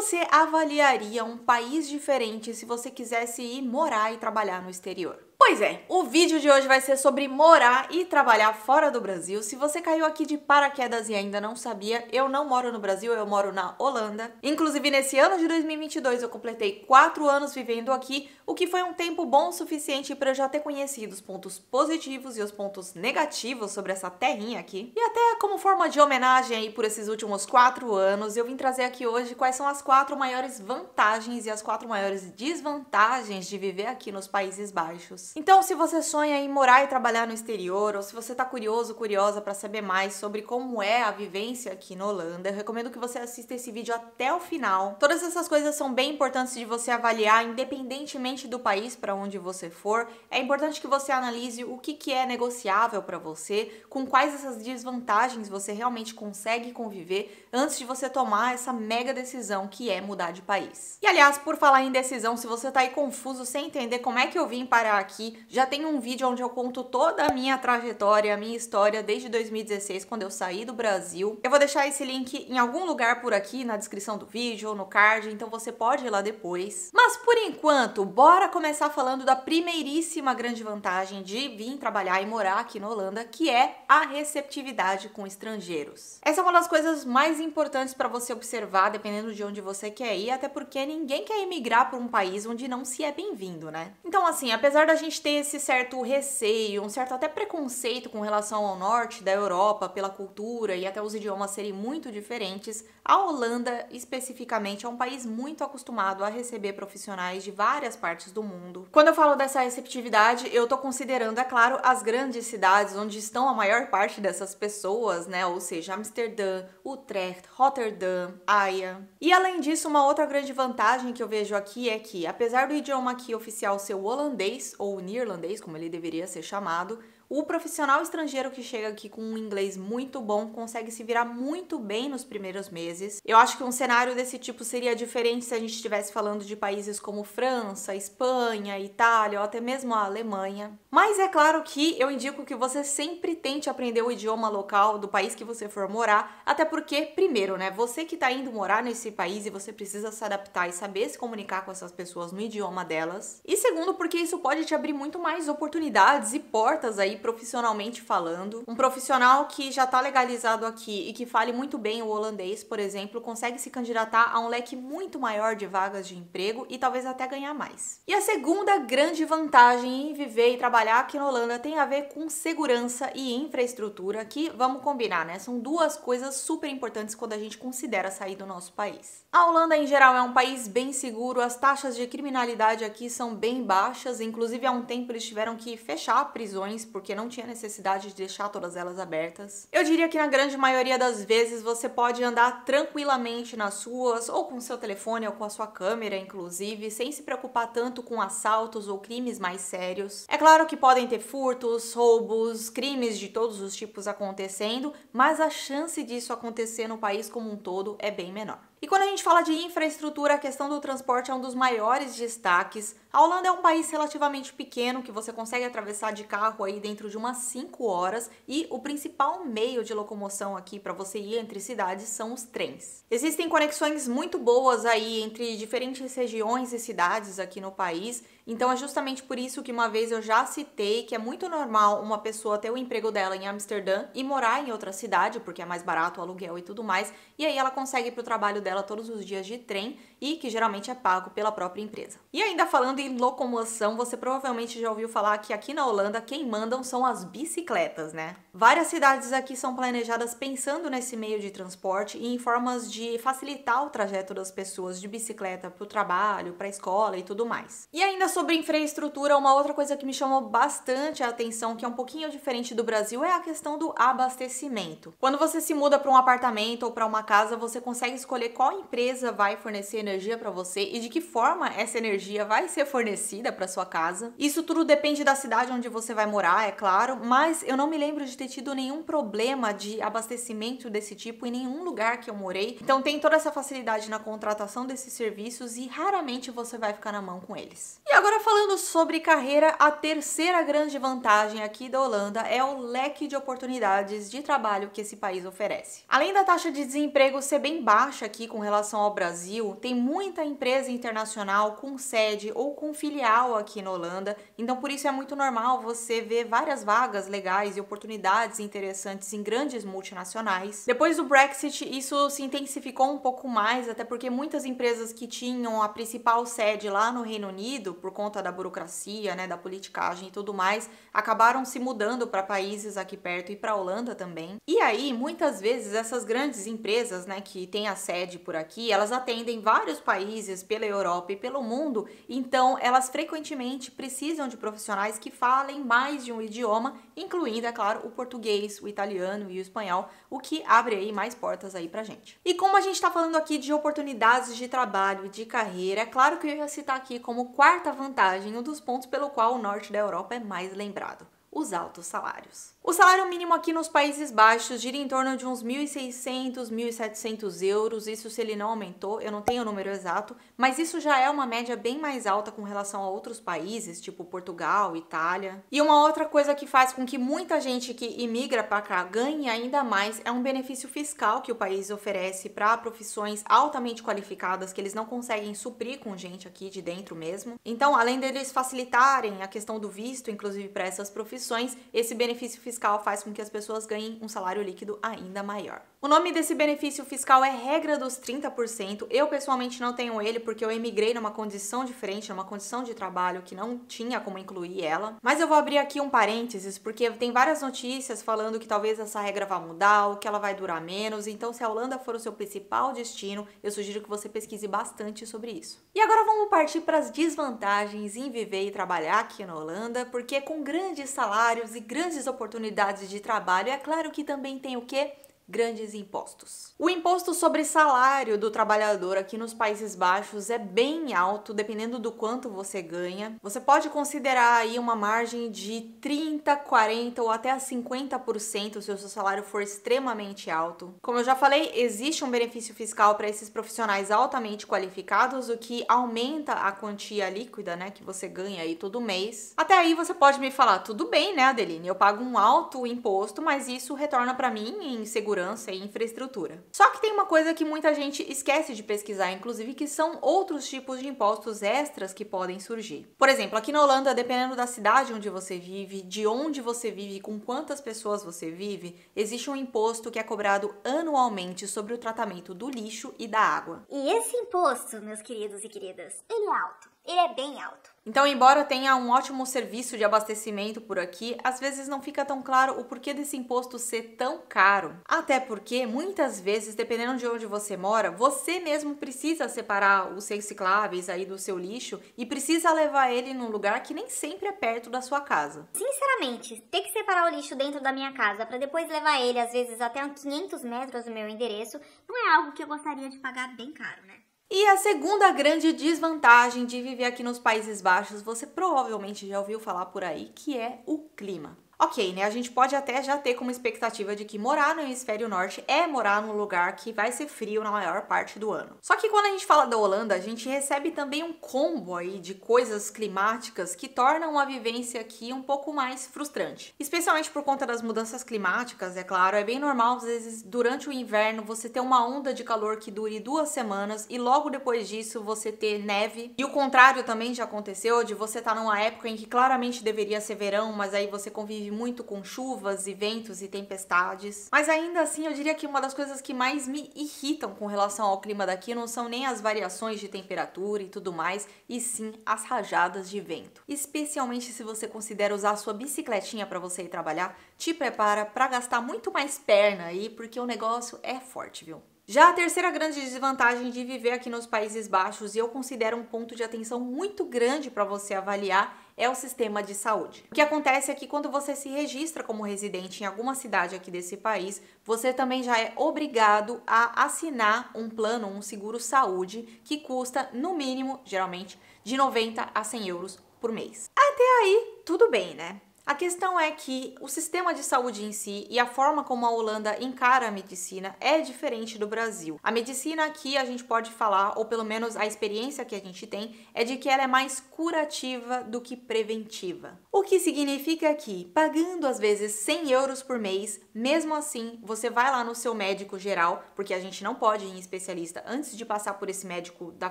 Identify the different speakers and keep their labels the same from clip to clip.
Speaker 1: você avaliaria um país diferente se você quisesse ir morar e trabalhar no exterior? Pois é, o vídeo de hoje vai ser sobre morar e trabalhar fora do Brasil. Se você caiu aqui de paraquedas e ainda não sabia, eu não moro no Brasil, eu moro na Holanda. Inclusive, nesse ano de 2022, eu completei 4 anos vivendo aqui, o que foi um tempo bom o suficiente para eu já ter conhecido os pontos positivos e os pontos negativos sobre essa terrinha aqui. E até como forma de homenagem aí por esses últimos 4 anos, eu vim trazer aqui hoje quais são as quatro maiores vantagens e as quatro maiores desvantagens de viver aqui nos Países Baixos. Então, se você sonha em morar e trabalhar no exterior, ou se você está curioso, curiosa para saber mais sobre como é a vivência aqui na Holanda, eu recomendo que você assista esse vídeo até o final. Todas essas coisas são bem importantes de você avaliar, independentemente do país para onde você for. É importante que você analise o que, que é negociável para você, com quais essas desvantagens você realmente consegue conviver antes de você tomar essa mega decisão que é mudar de país. E aliás, por falar em decisão, se você está aí confuso sem entender como é que eu vim parar aqui, aqui. Já tem um vídeo onde eu conto toda a minha trajetória, a minha história desde 2016, quando eu saí do Brasil. Eu vou deixar esse link em algum lugar por aqui, na descrição do vídeo ou no card, então você pode ir lá depois. Mas por enquanto, bora começar falando da primeiríssima grande vantagem de vir trabalhar e morar aqui na Holanda, que é a receptividade com estrangeiros. Essa é uma das coisas mais importantes para você observar, dependendo de onde você quer ir, até porque ninguém quer emigrar para um país onde não se é bem-vindo, né? Então, assim, apesar da gente gente ter esse certo receio, um certo até preconceito com relação ao norte da Europa, pela cultura e até os idiomas serem muito diferentes, a Holanda, especificamente, é um país muito acostumado a receber profissionais de várias partes do mundo. Quando eu falo dessa receptividade, eu tô considerando, é claro, as grandes cidades onde estão a maior parte dessas pessoas, né? Ou seja, Amsterdã, Utrecht, Rotterdam, Haia. E além disso, uma outra grande vantagem que eu vejo aqui é que, apesar do idioma aqui oficial ser o holandês ou irlandês, como ele deveria ser chamado, o profissional estrangeiro que chega aqui com um inglês muito bom consegue se virar muito bem nos primeiros meses. Eu acho que um cenário desse tipo seria diferente se a gente estivesse falando de países como França, Espanha, Itália ou até mesmo a Alemanha. Mas é claro que eu indico que você sempre tente aprender o idioma local do país que você for morar, até porque, primeiro, né, você que está indo morar nesse país e você precisa se adaptar e saber se comunicar com essas pessoas no idioma delas. E segundo, porque isso pode te abrir muito mais oportunidades e portas aí profissionalmente falando. Um profissional que já está legalizado aqui e que fale muito bem o holandês, por exemplo, consegue se candidatar a um leque muito maior de vagas de emprego e talvez até ganhar mais. E a segunda grande vantagem em viver e trabalhar aqui na Holanda tem a ver com segurança e infraestrutura, que vamos combinar, né? São duas coisas super importantes quando a gente considera sair do nosso país. A Holanda, em geral, é um país bem seguro, as taxas de criminalidade aqui são bem baixas, inclusive há um tempo eles tiveram que fechar prisões porque porque não tinha necessidade de deixar todas elas abertas. Eu diria que na grande maioria das vezes você pode andar tranquilamente nas ruas, ou com seu telefone, ou com a sua câmera, inclusive, sem se preocupar tanto com assaltos ou crimes mais sérios. É claro que podem ter furtos, roubos, crimes de todos os tipos acontecendo, mas a chance disso acontecer no país como um todo é bem menor. E quando a gente fala de infraestrutura, a questão do transporte é um dos maiores destaques. A Holanda é um país relativamente pequeno que você consegue atravessar de carro aí dentro de umas 5 horas e o principal meio de locomoção aqui para você ir entre cidades são os trens. Existem conexões muito boas aí entre diferentes regiões e cidades aqui no país então é justamente por isso que uma vez eu já citei que é muito normal uma pessoa ter o emprego dela em Amsterdã e morar em outra cidade, porque é mais barato o aluguel e tudo mais, e aí ela consegue ir pro trabalho dela todos os dias de trem e que geralmente é pago pela própria empresa. E ainda falando em locomoção, você provavelmente já ouviu falar que aqui na Holanda quem mandam são as bicicletas, né? Várias cidades aqui são planejadas pensando nesse meio de transporte e em formas de facilitar o trajeto das pessoas de bicicleta para o trabalho, para a escola e tudo mais. E ainda sobre infraestrutura, uma outra coisa que me chamou bastante a atenção, que é um pouquinho diferente do Brasil, é a questão do abastecimento. Quando você se muda para um apartamento ou para uma casa, você consegue escolher qual empresa vai fornecer energia para você e de que forma essa energia vai ser fornecida para sua casa. Isso tudo depende da cidade onde você vai morar, é claro, mas eu não me lembro de ter tido nenhum problema de abastecimento desse tipo em nenhum lugar que eu morei. Então tem toda essa facilidade na contratação desses serviços e raramente você vai ficar na mão com eles. E agora falando sobre carreira, a terceira grande vantagem aqui da Holanda é o leque de oportunidades de trabalho que esse país oferece. Além da taxa de desemprego ser bem baixa aqui com relação ao Brasil, tem muita empresa internacional com sede ou com filial aqui na Holanda, então por isso é muito normal você ver várias vagas legais e oportunidades interessantes em grandes multinacionais. Depois do Brexit, isso se intensificou um pouco mais, até porque muitas empresas que tinham a principal sede lá no Reino Unido, por conta da burocracia, né, da politicagem e tudo mais, acabaram se mudando para países aqui perto e para a Holanda também. E aí, muitas vezes essas grandes empresas, né, que têm a sede por aqui, elas atendem vários vários países, pela Europa e pelo mundo, então elas frequentemente precisam de profissionais que falem mais de um idioma, incluindo, é claro, o português, o italiano e o espanhol, o que abre aí mais portas aí pra gente. E como a gente está falando aqui de oportunidades de trabalho e de carreira, é claro que eu ia citar aqui como quarta vantagem um dos pontos pelo qual o norte da Europa é mais lembrado: os altos salários. O salário mínimo aqui nos Países Baixos gira em torno de uns 1.600, 1.700 euros, isso se ele não aumentou, eu não tenho o número exato, mas isso já é uma média bem mais alta com relação a outros países, tipo Portugal, Itália. E uma outra coisa que faz com que muita gente que imigra para cá ganhe ainda mais é um benefício fiscal que o país oferece para profissões altamente qualificadas que eles não conseguem suprir com gente aqui de dentro mesmo. Então, além deles facilitarem a questão do visto, inclusive para essas profissões, esse benefício fiscal fiscal faz com que as pessoas ganhem um salário líquido ainda maior. O nome desse benefício fiscal é regra dos 30%. Eu pessoalmente não tenho ele porque eu emigrei numa condição diferente, numa condição de trabalho que não tinha como incluir ela. Mas eu vou abrir aqui um parênteses porque tem várias notícias falando que talvez essa regra vá mudar ou que ela vai durar menos. Então, se a Holanda for o seu principal destino, eu sugiro que você pesquise bastante sobre isso. E agora vamos partir para as desvantagens em viver e trabalhar aqui na Holanda, porque com grandes salários e grandes oportunidades de trabalho, é claro que também tem o quê? grandes impostos. O imposto sobre salário do trabalhador aqui nos Países Baixos é bem alto, dependendo do quanto você ganha. Você pode considerar aí uma margem de 30, 40 ou até 50% se o seu salário for extremamente alto. Como eu já falei, existe um benefício fiscal para esses profissionais altamente qualificados, o que aumenta a quantia líquida, né, que você ganha aí todo mês. Até aí você pode me falar, tudo bem, né, Adeline? Eu pago um alto imposto, mas isso retorna para mim em segurança segurança e infraestrutura. Só que tem uma coisa que muita gente esquece de pesquisar, inclusive, que são outros tipos de impostos extras que podem surgir. Por exemplo, aqui na Holanda, dependendo da cidade onde você vive, de onde você vive, com quantas pessoas você vive, existe um imposto que é cobrado anualmente sobre o tratamento do lixo e da água. E esse imposto, meus queridos e queridas, ele é alto. Ele é bem alto. Então, embora tenha um ótimo serviço de abastecimento por aqui, às vezes não fica tão claro o porquê desse imposto ser tão caro. Até porque, muitas vezes, dependendo de onde você mora, você mesmo precisa separar os recicláveis aí do seu lixo e precisa levar ele num lugar que nem sempre é perto da sua casa. Sinceramente, ter que separar o lixo dentro da minha casa para depois levar ele, às vezes, até 500 metros do meu endereço, não é algo que eu gostaria de pagar bem caro, né? E a segunda grande desvantagem de viver aqui nos Países Baixos, você provavelmente já ouviu falar por aí, que é o clima. Ok, né? A gente pode até já ter como expectativa de que morar no hemisfério norte é morar num lugar que vai ser frio na maior parte do ano. Só que quando a gente fala da Holanda, a gente recebe também um combo aí de coisas climáticas que tornam a vivência aqui um pouco mais frustrante. Especialmente por conta das mudanças climáticas, é claro, é bem normal às vezes durante o inverno você ter uma onda de calor que dure duas semanas e logo depois disso você ter neve. E o contrário também já aconteceu, de você estar tá numa época em que claramente deveria ser verão, mas aí você convive muito com chuvas e ventos e tempestades. Mas ainda assim, eu diria que uma das coisas que mais me irritam com relação ao clima daqui não são nem as variações de temperatura e tudo mais, e sim as rajadas de vento. Especialmente se você considera usar sua bicicletinha para você ir trabalhar, te prepara para gastar muito mais perna aí, porque o negócio é forte, viu? Já a terceira grande desvantagem de viver aqui nos Países Baixos, e eu considero um ponto de atenção muito grande para você avaliar, é o sistema de saúde. O que acontece é que quando você se registra como residente em alguma cidade aqui desse país, você também já é obrigado a assinar um plano, um seguro saúde, que custa, no mínimo, geralmente, de 90 a 100 euros por mês. Até aí, tudo bem, né? A questão é que o sistema de saúde em si e a forma como a Holanda encara a medicina é diferente do Brasil. A medicina aqui a gente pode falar, ou pelo menos a experiência que a gente tem, é de que ela é mais curativa do que preventiva. O que significa que, pagando às vezes 100 euros por mês, mesmo assim você vai lá no seu médico geral, porque a gente não pode ir em especialista antes de passar por esse médico da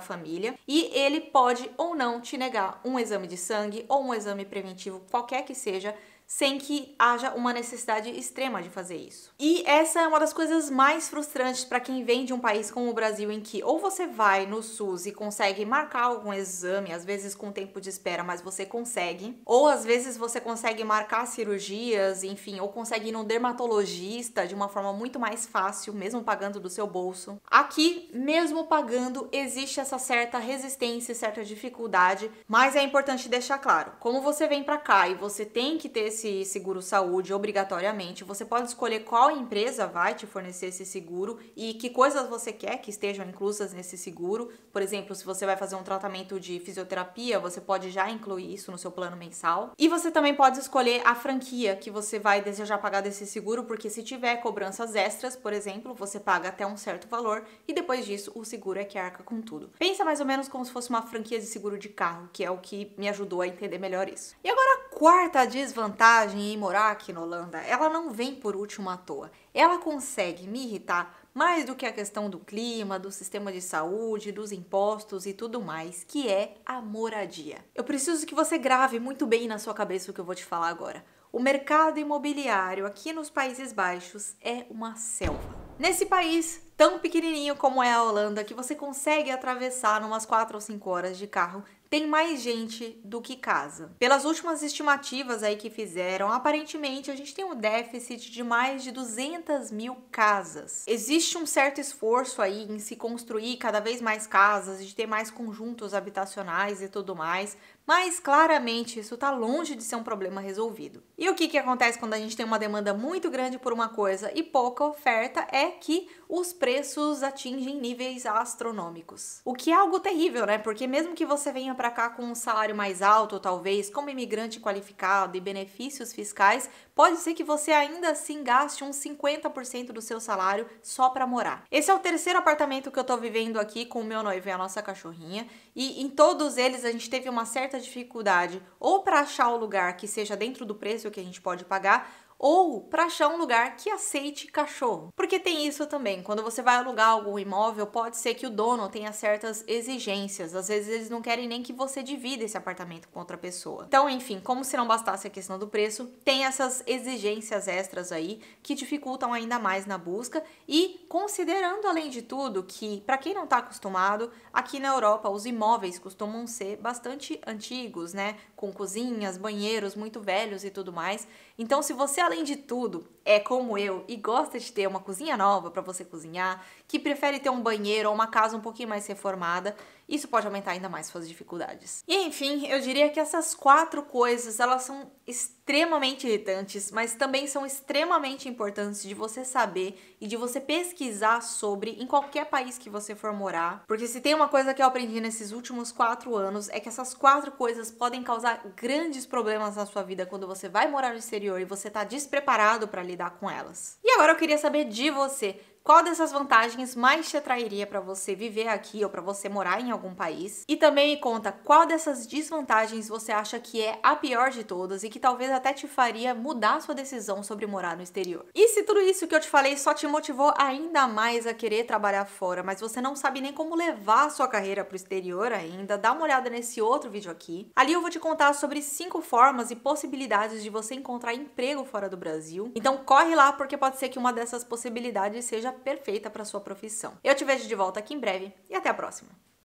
Speaker 1: família, e ele pode ou não te negar um exame de sangue ou um exame preventivo, qualquer que seja, sem que haja uma necessidade extrema de fazer isso. E essa é uma das coisas mais frustrantes para quem vem de um país como o Brasil, em que ou você vai no SUS e consegue marcar algum exame, às vezes com tempo de espera, mas você consegue, ou às vezes você consegue marcar cirurgias, enfim, ou consegue ir num dermatologista de uma forma muito mais fácil, mesmo pagando do seu bolso. Aqui, mesmo pagando, existe essa certa resistência, certa dificuldade, mas é importante deixar claro, como você vem para cá e você tem que ter esse esse seguro saúde obrigatoriamente, você pode escolher qual empresa vai te fornecer esse seguro e que coisas você quer que estejam inclusas nesse seguro. Por exemplo, se você vai fazer um tratamento de fisioterapia, você pode já incluir isso no seu plano mensal. E você também pode escolher a franquia que você vai desejar pagar desse seguro, porque se tiver cobranças extras, por exemplo, você paga até um certo valor e depois disso o seguro é que arca com tudo. Pensa mais ou menos como se fosse uma franquia de seguro de carro, que é o que me ajudou a entender melhor isso. E agora quarta desvantagem em morar aqui na Holanda, ela não vem por último à toa. Ela consegue me irritar mais do que a questão do clima, do sistema de saúde, dos impostos e tudo mais, que é a moradia. Eu preciso que você grave muito bem na sua cabeça o que eu vou te falar agora. O mercado imobiliário aqui nos Países Baixos é uma selva. Nesse país tão pequenininho como é a Holanda, que você consegue atravessar em umas 4 ou 5 horas de carro tem mais gente do que casa. Pelas últimas estimativas aí que fizeram, aparentemente a gente tem um déficit de mais de 200 mil casas. Existe um certo esforço aí em se construir cada vez mais casas, de ter mais conjuntos habitacionais e tudo mais, mas claramente isso está longe de ser um problema resolvido. E o que, que acontece quando a gente tem uma demanda muito grande por uma coisa e pouca oferta é que os preços atingem níveis astronômicos. O que é algo terrível, né? Porque mesmo que você venha para cá com um salário mais alto, talvez, como imigrante qualificado e benefícios fiscais, pode ser que você ainda assim gaste uns 50% do seu salário só para morar. Esse é o terceiro apartamento que eu tô vivendo aqui com o meu noivo e a nossa cachorrinha, e em todos eles a gente teve uma certa dificuldade ou para achar o lugar que seja dentro do preço que a gente pode pagar ou para achar um lugar que aceite cachorro. Porque tem isso também, quando você vai alugar algum imóvel, pode ser que o dono tenha certas exigências. Às vezes eles não querem nem que você divida esse apartamento com outra pessoa. Então, enfim, como se não bastasse a questão do preço, tem essas exigências extras aí que dificultam ainda mais na busca e considerando além de tudo que para quem não está acostumado, aqui na Europa os imóveis costumam ser bastante antigos, né, com cozinhas, banheiros muito velhos e tudo mais. Então, se você, além de tudo, é como eu e gosta de ter uma cozinha nova para você cozinhar, que prefere ter um banheiro ou uma casa um pouquinho mais reformada, isso pode aumentar ainda mais suas dificuldades. E enfim, eu diria que essas quatro coisas, elas são extremamente irritantes, mas também são extremamente importantes de você saber e de você pesquisar sobre em qualquer país que você for morar, porque se tem uma coisa que eu aprendi nesses últimos quatro anos é que essas quatro coisas podem causar grandes problemas na sua vida quando você vai morar no exterior e você tá despreparado para lidar com elas. E agora eu queria saber de você, qual dessas vantagens mais te atrairia para você viver aqui ou para você morar em algum país? E também me conta qual dessas desvantagens você acha que é a pior de todas e que talvez até te faria mudar sua decisão sobre morar no exterior. E se tudo isso que eu te falei só te motivou ainda mais a querer trabalhar fora, mas você não sabe nem como levar a sua carreira para o exterior ainda, dá uma olhada nesse outro vídeo aqui. Ali eu vou te contar sobre cinco formas e possibilidades de você encontrar emprego fora do Brasil. Então corre lá porque pode ser que uma dessas possibilidades seja perfeita para sua profissão. Eu te vejo de volta aqui em breve e até a próxima.